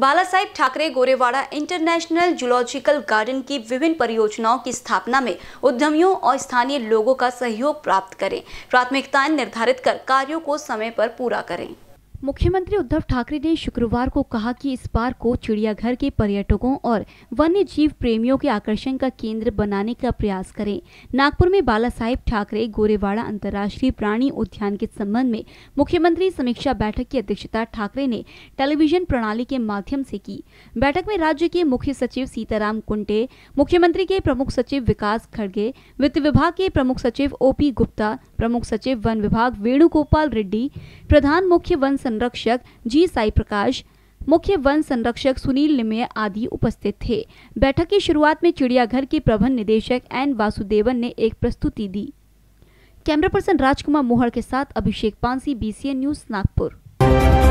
बाला Saheb Thackeray Gorewada International Zoological Garden की विभिन्न परियोजनाओं की स्थापना में उद्यमियों और स्थानीय लोगों का सहयोग प्राप्त करें प्राथमिकताएं निर्धारित कर कार्यों को समय पर पूरा करें मुख्यमंत्री उद्धव ठाकरे ने शुक्रवार को कहा कि इस बार को चिड़ियाघर के पर्यटकों और वन्य जीव प्रेमियों के आकर्षण का केंद्र बनाने का प्रयास करें नागपुर में बाला साहेब ठाकरे गोरेवाड़ा अंतर्राष्ट्रीय प्राणी उद्यान के संबंध में मुख्यमंत्री समीक्षा बैठक की अध्यक्षता ठाकरे ने टेलीविजन प्रणाली के माध्यम से की बैठक में राज्य के मुख्य सचिव सीताराम कुंटे मुख्यमंत्री के प्रमुख सचिव विकास खड़गे वित्त विभाग के प्रमुख सचिव ओपी गुप्ता प्रमुख सचिव वन विभाग वेणुगोपाल रेड्डी प्रधान मुख्य वन संरक्षक जी साई प्रकाश मुख्य वन संरक्षक सुनील लिमे आदि उपस्थित थे बैठक की शुरुआत में चिड़ियाघर के प्रबंध निदेशक एन वासुदेवन ने एक प्रस्तुति दी कैमरा पर्सन राजकुमार मोहर के साथ अभिषेक पांसी बीसीएन न्यूज नागपुर